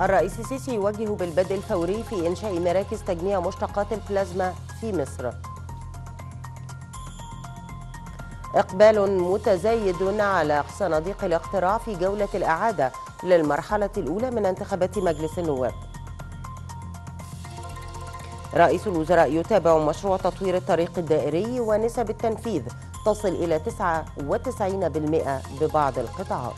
الرئيس السيسي يوجه بالبدء الفوري في إنشاء مراكز تجميع مشتقات البلازما في مصر إقبال متزايد على صناديق الاقتراع في جولة الإعادة للمرحلة الأولى من انتخابات مجلس النواب رئيس الوزراء يتابع مشروع تطوير الطريق الدائري ونسب التنفيذ تصل إلى 99% ببعض القطاعات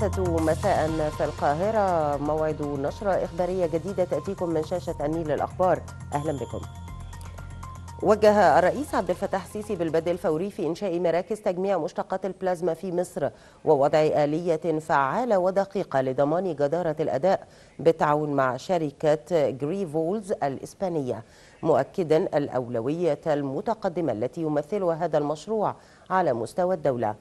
السادسة مساء في القاهرة موعد نشرة إخبارية جديدة تأتيكم من شاشة النيل الأخبار أهلا بكم وجه الرئيس عبد الفتاح السيسي بالبدء الفوري في إنشاء مراكز تجميع مشتقات البلازما في مصر ووضع آلية فعالة ودقيقة لضمان جدارة الأداء بالتعاون مع شركة جريفولز الإسبانية مؤكدا الأولوية المتقدمة التي يمثلها هذا المشروع على مستوى الدولة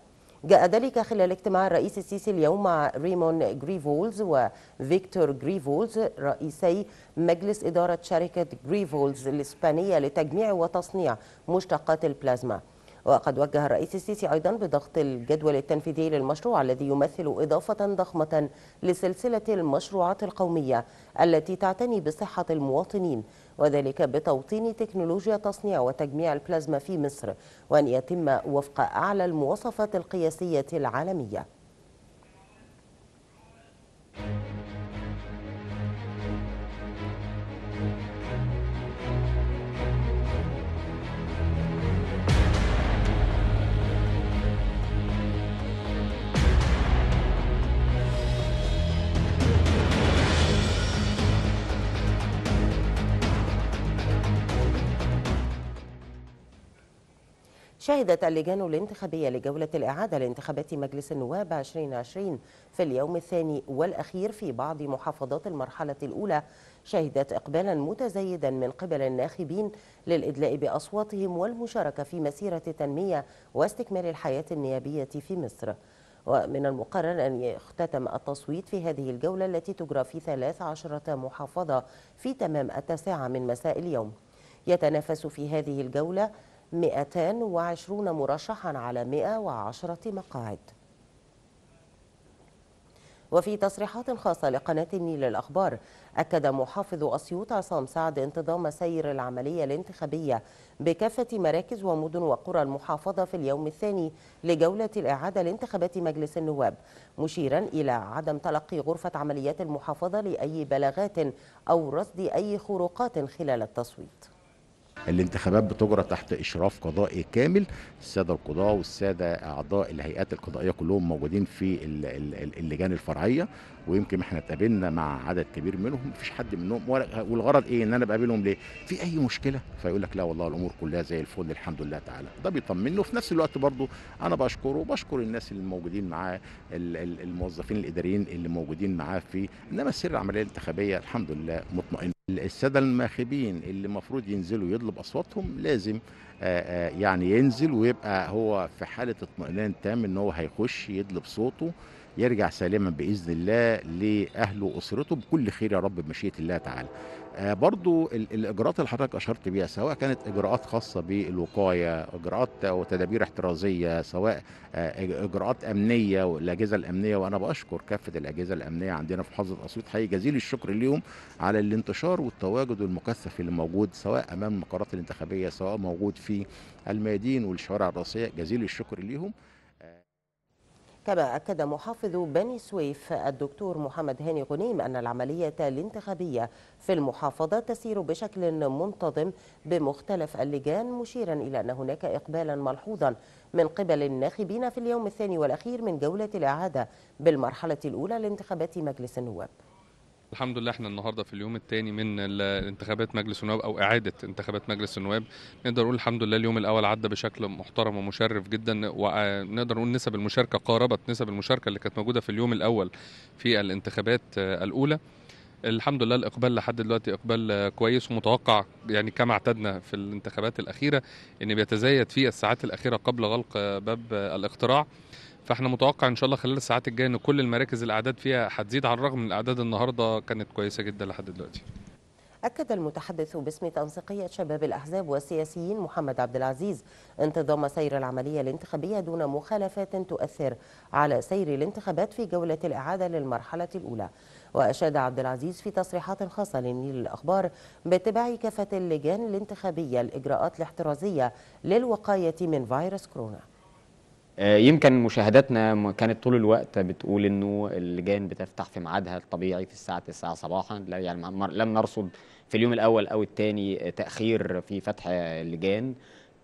جاء ذلك خلال اجتماع الرئيس السيسي اليوم مع ريمون جريفولز وفيكتور جريفولز رئيسي مجلس إدارة شركة جريفولز الإسبانية لتجميع وتصنيع مشتقات البلازما وقد وجه الرئيس السيسي أيضا بضغط الجدول التنفيذي للمشروع الذي يمثل إضافة ضخمة لسلسلة المشروعات القومية التي تعتني بصحة المواطنين وذلك بتوطين تكنولوجيا تصنيع وتجميع البلازما في مصر وأن يتم وفق أعلى المواصفات القياسية العالمية شهدت اللجان الانتخابية لجولة الإعادة لانتخابات مجلس النواب 2020 في اليوم الثاني والأخير في بعض محافظات المرحلة الأولى شهدت إقبالا متزايدا من قبل الناخبين للإدلاء بأصواتهم والمشاركة في مسيرة التنمية واستكمال الحياة النيابية في مصر ومن المقرر أن يختتم التصويت في هذه الجولة التي تجرى في 13 محافظة في تمام التاسعة من مساء اليوم يتنافس في هذه الجولة 220 مرشحا على 110 مقاعد وفي تصريحات خاصة لقناة النيل الأخبار أكد محافظ أسيوط عصام سعد انتظام سير العملية الانتخابية بكافة مراكز ومدن وقرى المحافظة في اليوم الثاني لجولة الإعادة لانتخابات مجلس النواب مشيرا إلى عدم تلقي غرفة عمليات المحافظة لأي بلاغات أو رصد أي خروقات خلال التصويت الانتخابات بتجرى تحت اشراف قضائي كامل الساده القضاه والساده اعضاء الهيئات القضائيه كلهم موجودين في اللجان الفرعيه ويمكن احنا اتقابلنا مع عدد كبير منهم مفيش حد منهم والغرض ايه ان انا بقابلهم ليه في اي مشكله فيقول لك لا والله الامور كلها زي الفل الحمد لله تعالى ده بيطمنه وفي نفس الوقت برضه انا بشكره وبشكر الناس اللي موجودين معاه الموظفين الاداريين اللي موجودين معاه في انما سر العمليه الانتخابيه الحمد لله مطمئن السادة الماخبين اللي المفروض ينزلوا يطلب أصواتهم لازم آه، آه، يعني ينزل ويبقى هو في حالة اطمئنان تام إن هو هيخش يطلب صوته يرجع سالما بإذن الله لأهله وأسرته بكل خير يا رب بمشيئة الله تعالى آه، برضو الاجراءات اللي حضرتك اشرت بيها سواء كانت اجراءات خاصه بالوقايه اجراءات وتدابير احترازيه سواء آه، اجراءات امنيه والاجهزه الامنيه وانا بشكر كافه الاجهزه الامنيه عندنا في محافظه اسيوط حي جزيل الشكر ليهم على الانتشار والتواجد المكثف اللي موجود سواء امام المقرات الانتخابيه سواء موجود في الميادين والشوارع الرئيسيه جزيل الشكر ليهم كما أكد محافظ بني سويف الدكتور محمد هاني غنيم أن العملية الانتخابية في المحافظة تسير بشكل منتظم بمختلف اللجان مشيرا إلى أن هناك إقبالا ملحوظا من قبل الناخبين في اليوم الثاني والأخير من جولة الإعادة بالمرحلة الأولى لانتخابات مجلس النواب الحمد لله احنا النهارده في اليوم الثاني من انتخابات مجلس النواب او اعاده انتخابات مجلس النواب نقدر نقول الحمد لله اليوم الاول عدى بشكل محترم ومشرف جدا ونقدر آه، نقول نسب المشاركه قاربت نسب المشاركه اللي كانت موجوده في اليوم الاول في الانتخابات آه، الاولى الحمد لله الاقبال لحد دلوقتي اقبال آه، كويس ومتوقع يعني كما اعتدنا في الانتخابات الاخيره ان بيتزايد في الساعات الاخيره قبل غلق باب الاقتراع فاحنا متوقع ان شاء الله خلال الساعات الجايه ان كل المراكز الاعداد فيها هتزيد على الرغم من الاعداد النهارده كانت كويسه جدا لحد دلوقتي أكد المتحدث باسم تنسيقية شباب الأحزاب والسياسيين محمد عبد العزيز انتظام سير العملية الانتخابية دون مخالفات تؤثر على سير الانتخابات في جولة الإعادة للمرحلة الأولى وأشاد عبد العزيز في تصريحات خاصة للنيل الأخبار باتباع كافة اللجان الانتخابية الإجراءات الاحترازية للوقاية من فيروس كورونا آه، يمكن مشاهداتنا كانت طول الوقت بتقول انه اللجان بتفتح في ميعادها الطبيعي في الساعه 9 صباحا لا يعني لم نرصد في اليوم الاول او الثاني تاخير في فتح اللجان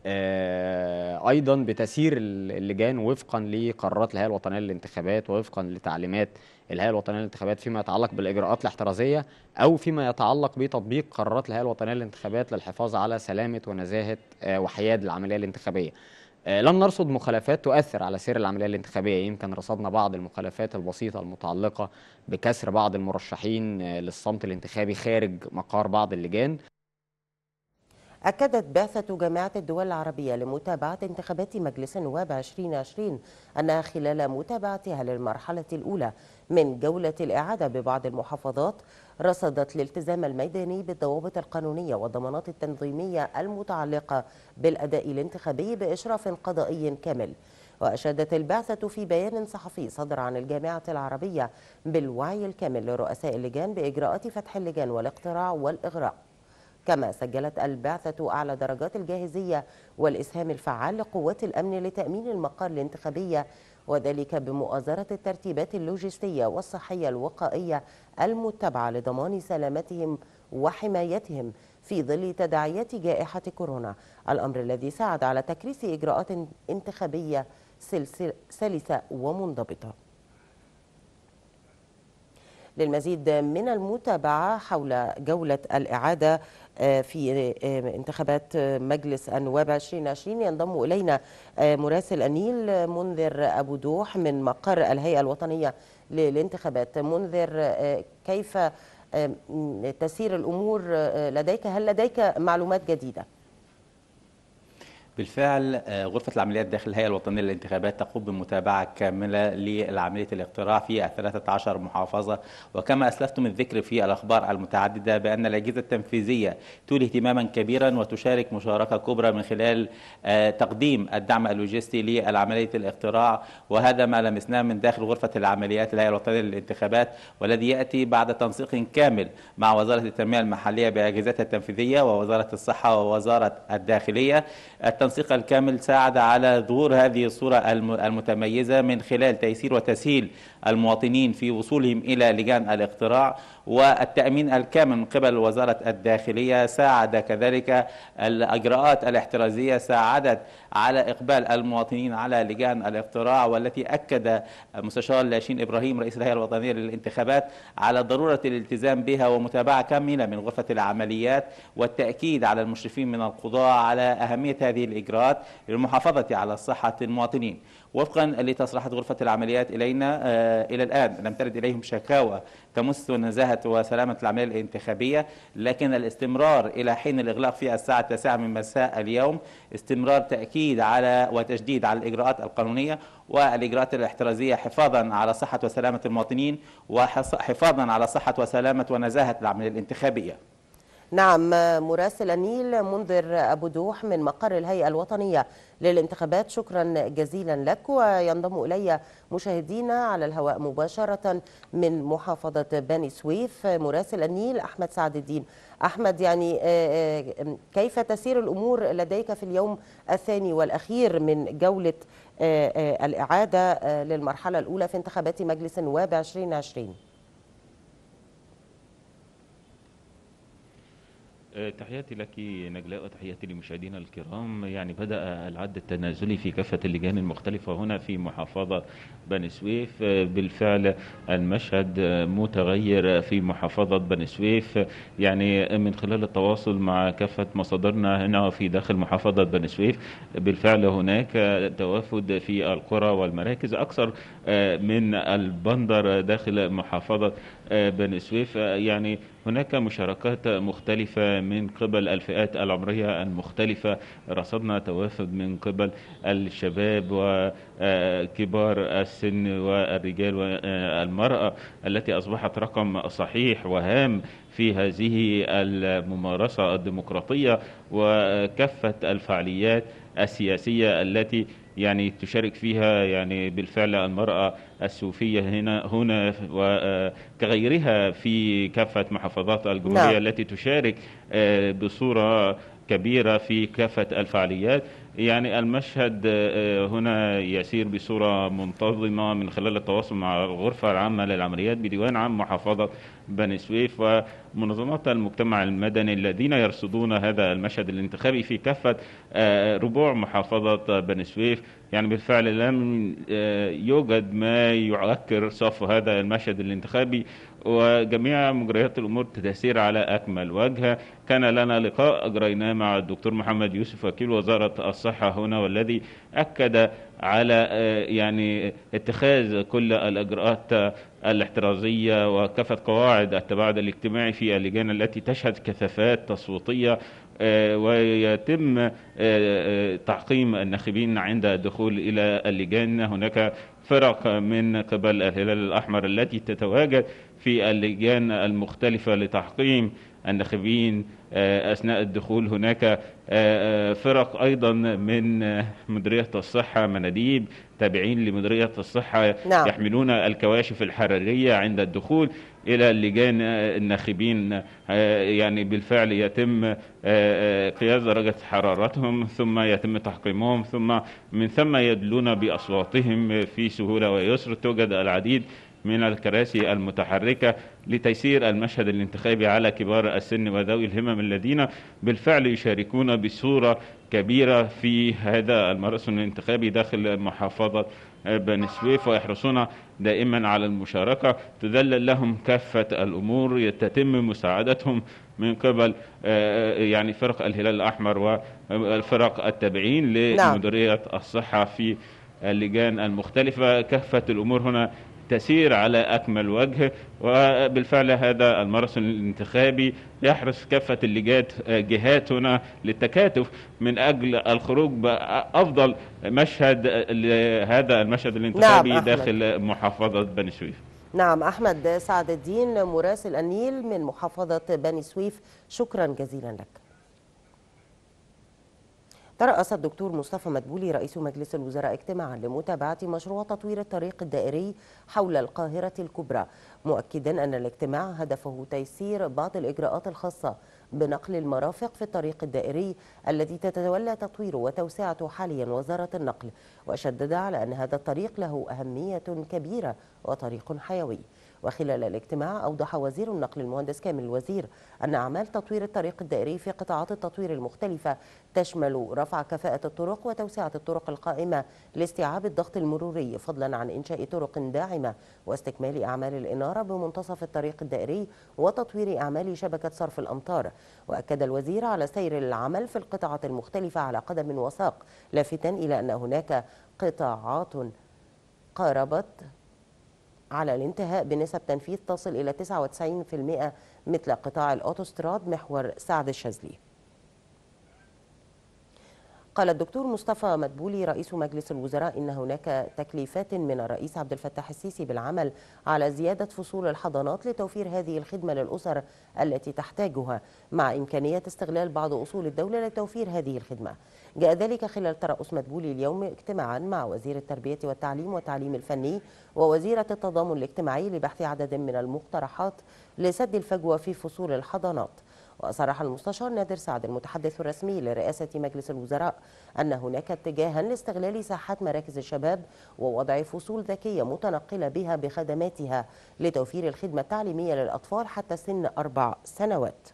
آه، ايضا بتسير اللجان وفقا لقرارات الهيئه الوطنيه للانتخابات ووفقا لتعليمات الهيئه الوطنيه للانتخابات فيما يتعلق بالاجراءات الاحترازيه او فيما يتعلق بتطبيق قرارات الهيئه الوطنيه للانتخابات للحفاظ على سلامه ونزاهه آه، وحياد العمليه الانتخابيه آه، لن نرصد مخالفات تؤثر على سير العملية الانتخابية يمكن رصدنا بعض المخالفات البسيطة المتعلقة بكسر بعض المرشحين آه، للصمت الانتخابي خارج مقار بعض اللجان أكدت بعثة جامعة الدول العربية لمتابعة انتخابات مجلس النواب 2020 أنها خلال متابعتها للمرحلة الأولى من جولة الإعادة ببعض المحافظات رصدت الالتزام الميداني بالضوابط القانونية والضمانات التنظيمية المتعلقة بالأداء الانتخابي بإشراف قضائي كامل وأشادت البعثة في بيان صحفي صدر عن الجامعة العربية بالوعي الكامل لرؤساء اللجان بإجراءات فتح اللجان والاقتراع والإغراء كما سجلت البعثة أعلى درجات الجاهزية والإسهام الفعال لقوات الأمن لتأمين المقار الانتخابية وذلك بمؤازرة الترتيبات اللوجستية والصحية الوقائية المتبعة لضمان سلامتهم وحمايتهم في ظل تداعيات جائحة كورونا الأمر الذي ساعد على تكريس إجراءات انتخابية سلسة ومنضبطة للمزيد من المتابعة حول جولة الإعادة آه، في آه، انتخابات آه، مجلس النواب 2020 ينضم إلينا مراسل النيل منذر أبو دوح من مقر الهيئة الوطنية للانتخابات منذر كيف تسير الأمور لديك هل لديك معلومات جديدة؟ بالفعل آه، غرفة العمليات داخل الهيئة الوطنية للانتخابات تقوم بمتابعة كاملة لعملية الاقتراع في 13 محافظة وكما أسلفتم الذكر في الأخبار المتعددة بأن الأجهزة التنفيذية تولي اهتماما كبيرا وتشارك مشاركة كبرى من خلال آه، تقديم الدعم اللوجستي لعملية الاقتراع وهذا ما لمسناه من داخل غرفة العمليات الهيئة الوطنية للانتخابات والذي يأتي بعد تنسيق كامل مع وزارة التنمية المحلية بأجهزتها التنفيذية ووزارة الصحة ووزارة الداخلية التنسيق الكامل ساعد على ظهور هذه الصورة المتميزة من خلال تيسير وتسهيل المواطنين في وصولهم إلى لجان الاقتراع والتأمين الكامل من قبل وزارة الداخلية ساعد كذلك الإجراءات الاحترازية ساعدت على إقبال المواطنين على لجان الاقتراع والتي أكد مستشار لاشين إبراهيم رئيس الهيئة الوطنية للانتخابات على ضرورة الالتزام بها ومتابعة كاملة من غرفة العمليات والتأكيد على المشرفين من القضاء على أهمية هذه الإجراءات للمحافظة على صحة المواطنين وفقا لتصريحات غرفة العمليات إلينا آه، إلى الآن لم ترد إليهم شكاوى تمس نزاهة وسلامة العملية الانتخابية لكن الاستمرار إلى حين الإغلاق في الساعة 9 من مساء اليوم استمرار تأكيد على وتشديد على الإجراءات القانونية والإجراءات الاحترازية حفاظا على صحة وسلامة المواطنين وحفاظا على صحة وسلامة ونزاهة العملية الانتخابية نعم مراسل النيل منذر أبو دوح من مقر الهيئة الوطنية للانتخابات شكرا جزيلا لك وينضم إلي مشاهدينا على الهواء مباشرة من محافظة بني سويف مراسل النيل أحمد سعد الدين أحمد يعني آه، آه، كيف تسير الأمور لديك في اليوم الثاني والأخير من جولة آه، الإعادة للمرحلة الأولى في انتخابات مجلس النواب 2020 آه، تحياتي لك نجلاء وتحياتي لمشاهدينا الكرام يعني بدأ العد التنازلي في كافة اللجان المختلفة هنا في محافظة بني سويف آه، بالفعل المشهد متغير في محافظة بني سويف يعني من خلال التواصل مع كافة مصادرنا هنا في داخل محافظة بني سويف بالفعل هناك توافد في القرى والمراكز أكثر آه، من البندر داخل محافظة بني سويف يعني هناك مشاركات مختلفة من قبل الفئات العمرية المختلفة رصدنا توافد من قبل الشباب وكبار السن والرجال والمرأة التي أصبحت رقم صحيح وهام في هذه الممارسة الديمقراطية وكافة الفعاليات السياسية التي يعني تشارك فيها يعني بالفعل المرأة السوفية هنا هنا وكغيرها آه، في كافة محافظات الجمهورية لا. نعم. التي تشارك آه، بصورة كبيرة في كافة الفعاليات يعني المشهد آه، هنا يسير بصورة منتظمة من خلال التواصل مع الغرفة العامة للعمليات بديوان عام محافظة بني سويف ومنظمات المجتمع المدني الذين يرصدون هذا المشهد الانتخابي في كافة آه، ربوع محافظة بني سويف يعني بالفعل لم آه، يوجد ما يعكر صف هذا المشهد الانتخابي وجميع مجريات الامور تسير على اكمل وجه كان لنا لقاء اجريناه مع الدكتور محمد يوسف وكيل وزاره الصحه هنا والذي اكد على آه، يعني اتخاذ كل الإجراءات الاحترازية وكافة قواعد التباعد الاجتماعي في اللجان التي تشهد كثافات تصويتية آه، ويتم آه، تعقيم الناخبين عند الدخول إلى اللجان هناك فرق من قبل الهلال الأحمر التي تتواجد في اللجان المختلفة لتحقيم الناخبين آه، أثناء الدخول هناك آه، آه، فرق أيضا من مديرية الصحة مناديب تابعين لمديرية الصحة نعم. يحملون الكواشف الحرارية عند الدخول إلى اللجان الناخبين يعني بالفعل يتم قياس درجة حرارتهم ثم يتم تحقيمهم ثم من ثم يدلون بأصواتهم في سهولة ويسر توجد العديد من الكراسي المتحركة لتيسير المشهد الانتخابي على كبار السن وذوي الهمم الذين بالفعل يشاركون بصورة كبيرة في هذا المراسم الانتخابي داخل محافظة بني سويف ويحرصون دائما على المشاركة تذلل لهم كافة الأمور تتم مساعدتهم من قبل آه، آه، يعني فرق الهلال الأحمر والفرق التابعين نعم. لمديرية الصحة في اللجان المختلفة كافة الأمور هنا تسير على أكمل وجه وبالفعل هذا الماراثون الانتخابي يحرص كافة اللجات جهاتنا للتكاتف من أجل الخروج بأفضل مشهد لهذا المشهد الانتخابي نعم داخل أحمد. محافظة بني سويف نعم أحمد سعد الدين مراسل النيل من محافظة بني سويف شكرا جزيلا لك ترأس الدكتور مصطفى مدبولي رئيس مجلس الوزراء اجتماعا لمتابعة مشروع تطوير الطريق الدائري حول القاهرة الكبرى مؤكدا أن الاجتماع هدفه تيسير بعض الإجراءات الخاصة بنقل المرافق في الطريق الدائري الذي تتولى تطويره وتوسعته حاليا وزارة النقل وشدد على أن هذا الطريق له أهمية كبيرة وطريق حيوي وخلال الاجتماع أوضح وزير النقل المهندس كامل الوزير أن أعمال تطوير الطريق الدائري في قطاعات التطوير المختلفة تشمل رفع كفاءة الطرق وتوسعة الطرق القائمة لاستيعاب الضغط المروري فضلا عن إنشاء طرق داعمة واستكمال أعمال الإنارة بمنتصف الطريق الدائري وتطوير أعمال شبكة صرف الأمطار وأكد الوزير على سير العمل في القطاعات المختلفة على قدم وساق لافتا إلى أن هناك قطاعات قاربت على الانتهاء بنسب تنفيذ تصل إلى 99% مثل قطاع الأوتوستراد محور سعد الشاذلي قال الدكتور مصطفى مدبولي رئيس مجلس الوزراء إن هناك تكليفات من الرئيس عبد الفتاح السيسي بالعمل على زيادة فصول الحضانات لتوفير هذه الخدمة للأسر التي تحتاجها مع إمكانية استغلال بعض أصول الدولة لتوفير هذه الخدمة جاء ذلك خلال ترأس مدبولي اليوم اجتماعا مع وزير التربية والتعليم والتعليم الفني ووزيرة التضامن الاجتماعي لبحث عدد من المقترحات لسد الفجوة في فصول الحضانات وصرح المستشار نادر سعد المتحدث الرسمي لرئاسة مجلس الوزراء أن هناك اتجاها لاستغلال ساحات مراكز الشباب ووضع فصول ذكية متنقلة بها بخدماتها لتوفير الخدمة التعليمية للأطفال حتى سن أربع سنوات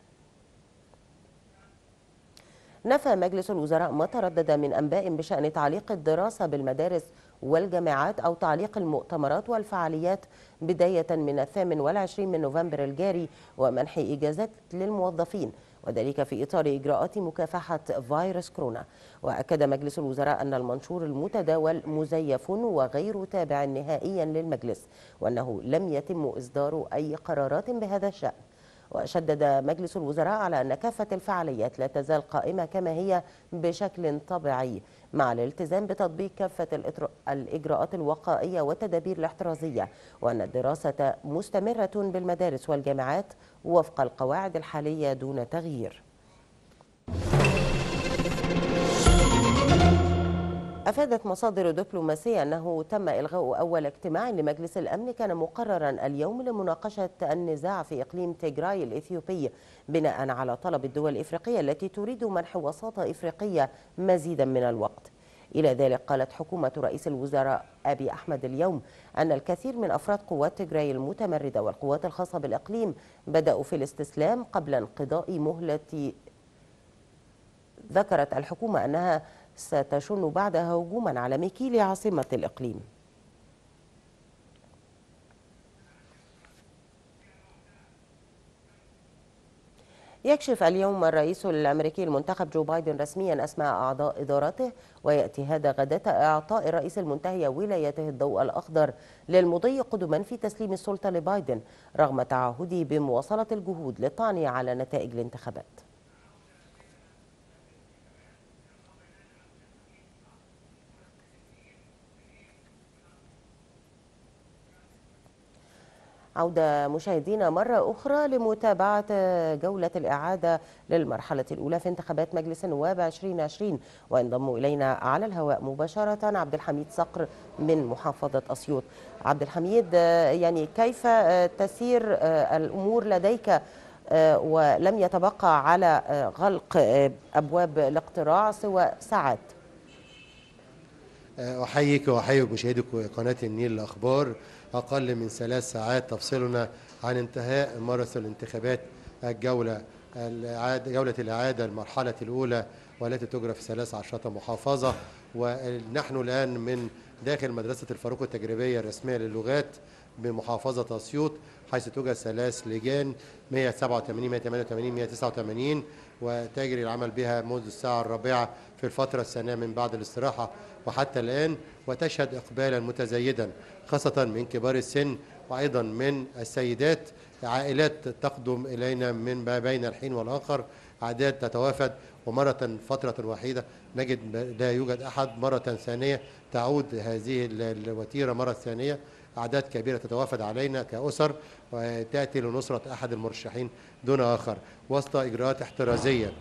نفى مجلس الوزراء ما تردد من أنباء بشأن تعليق الدراسة بالمدارس والجامعات أو تعليق المؤتمرات والفعاليات بداية من الثامن والعشرين من نوفمبر الجاري ومنح إجازات للموظفين وذلك في إطار إجراءات مكافحة فيروس كورونا وأكد مجلس الوزراء أن المنشور المتداول مزيف وغير تابع نهائيا للمجلس وأنه لم يتم إصدار أي قرارات بهذا الشأن وشدد مجلس الوزراء على أن كافة الفعاليات لا تزال قائمة كما هي بشكل طبيعي مع الالتزام بتطبيق كافة الإجراءات الوقائية والتدابير الاحترازية وأن الدراسة مستمرة بالمدارس والجامعات وفق القواعد الحالية دون تغيير أفادت مصادر دبلوماسية أنه تم إلغاء أول اجتماع لمجلس الأمن كان مقررا اليوم لمناقشة النزاع في إقليم تيغراي الإثيوبي بناء على طلب الدول الإفريقية التي تريد منح وساطة إفريقية مزيدا من الوقت إلى ذلك قالت حكومة رئيس الوزراء أبي أحمد اليوم أن الكثير من أفراد قوات تيغراي المتمردة والقوات الخاصة بالإقليم بدأوا في الاستسلام قبل انقضاء مهلة ذكرت الحكومة أنها ستشن بعدها هجوما على ميكيلي عاصمة الإقليم يكشف اليوم الرئيس الأمريكي المنتخب جو بايدن رسميا أسماء أعضاء إدارته ويأتي هذا غداة إعطاء الرئيس المنتهي ولايته الضوء الأخضر للمضي قدما في تسليم السلطة لبايدن رغم تعهده بمواصلة الجهود للطعن على نتائج الانتخابات عودة مشاهدينا مرة أخرى لمتابعة جولة الإعادة للمرحلة الأولى في انتخابات مجلس النواب 2020 وينضم إلينا على الهواء مباشرة عبد الحميد صقر من محافظة أسيوط عبد الحميد آه، يعني كيف آه، تسير آه، الأمور لديك ولم يتبقى على غلق أبواب الاقتراع سوى ساعات أحييك وأحيي مشاهدي قناة النيل الأخبار أقل من ثلاث ساعات تفصلنا عن انتهاء مرس الانتخابات الجولة جولة الإعادة المرحلة الأولى والتي تجرى في ثلاث عشرة محافظة ونحن الآن من داخل مدرسة الفاروق التجريبية الرسمية للغات بمحافظة أسيوط حيث توجد ثلاث لجان 187 188 189 وتجري العمل بها منذ الساعة الرابعة في الفترة الثانية من بعد الاستراحة وحتى الآن وتشهد إقبالا متزايدا خاصة من كبار السن وأيضا من السيدات عائلات تقدم إلينا من ما بين الحين والآخر أعداد تتوافد ومرة فترة وحيدة نجد لا يوجد أحد مرة ثانية تعود هذه الوتيرة مرة ثانية أعداد كبيرة تتوافد علينا كأسر وتأتي لنصرة أحد المرشحين دون آخر وسط إجراءات احترازية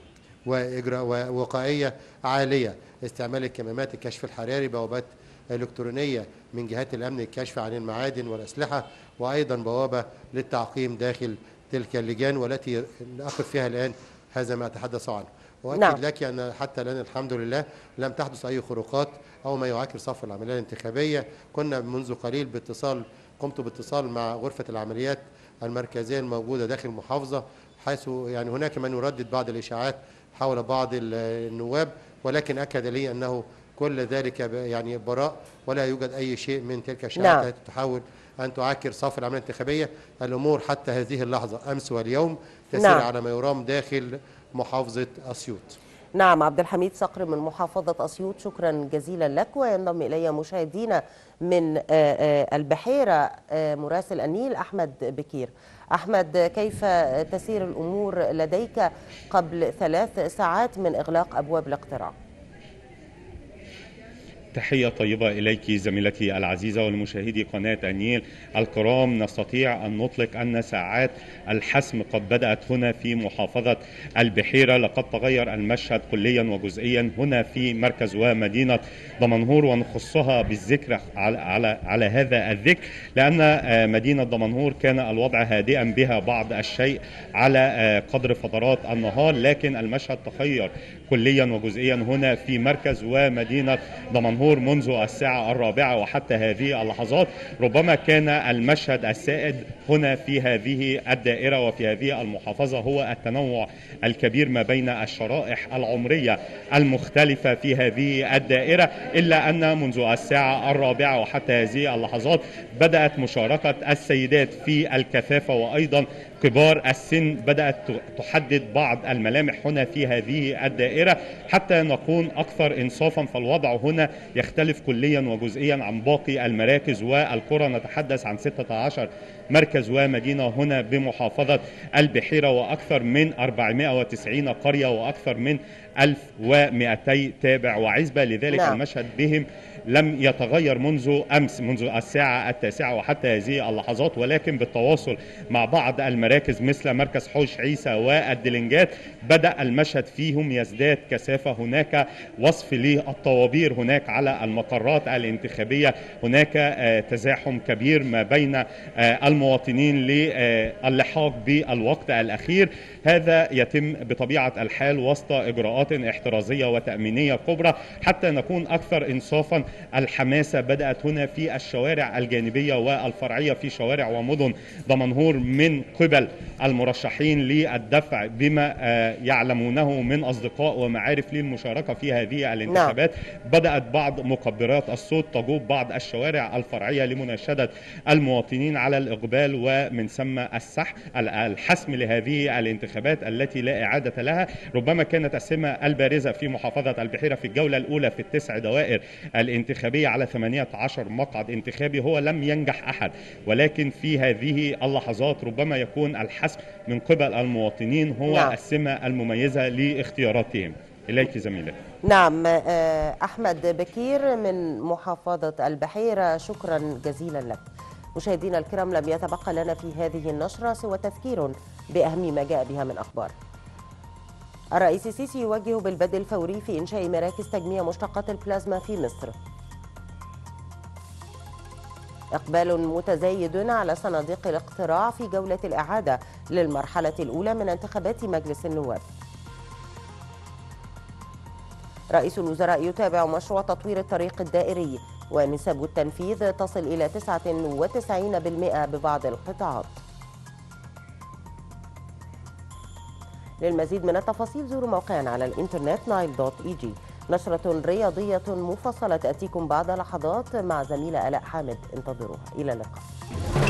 وإجراء وقائية عالية استعمال الكمامات الكشف الحراري بوابات إلكترونية من جهات الأمن الكشف عن المعادن والأسلحة وأيضا بوابة للتعقيم داخل تلك اللجان والتي نقف فيها الآن هذا ما أتحدث عنه وأكد نعم. لك أن حتى الآن الحمد لله لم تحدث أي خروقات أو ما يعاكر صف العملية الانتخابية كنا منذ قليل باتصال قمت باتصال مع غرفة العمليات المركزية الموجودة داخل المحافظة حيث يعني هناك من يردد بعض الإشاعات حول بعض النواب ولكن أكد لي أنه كل ذلك يعني براء ولا يوجد أي شيء من تلك الشائعات نعم. تحاول أن تعاكر صف العملية الانتخابية الأمور حتى هذه اللحظة أمس واليوم تسير نعم. على ما يرام داخل محافظة أسيوط نعم عبد الحميد صقر من محافظة أسيوط شكرا جزيلا لك وينضم إلي مشاهدينا من آه، آه، البحيرة آه، مراسل النيل أحمد بكير أحمد كيف تسير الأمور لديك قبل ثلاث ساعات من إغلاق أبواب الاقتراع؟ تحية طيبة إليك زميلتي العزيزة والمشاهدي قناة النيل الكرام نستطيع أن نطلق أن ساعات الحسم قد بدأت هنا في محافظة البحيرة لقد تغير المشهد كليا وجزئيا هنا في مركز ومدينة دمنهور ونخصها بالذكر على, على, على هذا الذكر لأن آه، مدينة دمنهور كان الوضع هادئا بها بعض الشيء على آه، قدر فترات النهار لكن المشهد تغير كليا وجزئيا هنا في مركز ومدينة دمنهور منذ الساعة الرابعة وحتى هذه اللحظات ربما كان المشهد السائد هنا في هذه الدائرة وفي هذه المحافظة هو التنوع الكبير ما بين الشرائح العمرية المختلفة في هذه الدائرة إلا أن منذ الساعة الرابعة وحتى هذه اللحظات بدأت مشاركة السيدات في الكثافة وأيضا كبار السن بدأت تحدد بعض الملامح هنا في هذه الدائرة حتى نكون أكثر إنصافا فالوضع هنا يختلف كليا وجزئيا عن باقي المراكز والقرى نتحدث عن 16 مركز ومدينة هنا بمحافظة البحيرة وأكثر من 490 قرية وأكثر من 1200 تابع وعزبة لذلك نعم. المشهد بهم لم يتغير منذ امس منذ الساعه التاسعه وحتى هذه اللحظات ولكن بالتواصل مع بعض المراكز مثل مركز حوش عيسى والدلنجات بدا المشهد فيهم يزداد كثافه هناك وصف للطوابير هناك على المقرات الانتخابيه هناك آه، تزاحم كبير ما بين آه، المواطنين للحاق بالوقت الاخير هذا يتم بطبيعه الحال وسط اجراءات احترازيه وتامينيه كبرى حتى نكون اكثر انصافا الحماسة بدأت هنا في الشوارع الجانبية والفرعية في شوارع ومدن دمنهور من قبل المرشحين للدفع بما آه، يعلمونه من أصدقاء ومعارف للمشاركة في هذه نعم. الانتخابات بدأت بعض مكبرات الصوت تجوب بعض الشوارع الفرعية لمناشدة المواطنين على الإقبال ومن ثم السح الحسم لهذه الانتخابات التي لا إعادة لها ربما كانت السمة البارزة في محافظة البحيرة في الجولة الأولى في التسع دوائر الانتخابات الانتخابية على 18 مقعد انتخابي هو لم ينجح أحد ولكن في هذه اللحظات ربما يكون الحسم من قبل المواطنين هو نعم. السمة المميزة لاختياراتهم إليك زميلة نعم آه، أحمد بكير من محافظة البحيرة شكرا جزيلا لك مشاهدينا الكرام لم يتبقى لنا في هذه النشرة سوى تذكير بأهم ما جاء بها من أخبار الرئيس السيسي يوجه بالبدء الفوري في إنشاء مراكز تجميع مشتقات البلازما في مصر إقبال متزايد على صناديق الاقتراع في جولة الإعادة للمرحلة الأولى من انتخابات مجلس النواب رئيس الوزراء يتابع مشروع تطوير الطريق الدائري ونسب التنفيذ تصل إلى 99% ببعض القطاعات للمزيد من التفاصيل زوروا موقعنا على الانترنت نايل دوت اي جي نشرة رياضية مفصلة تأتيكم بعد لحظات مع زميلة ألاء حامد انتظروها إلى اللقاء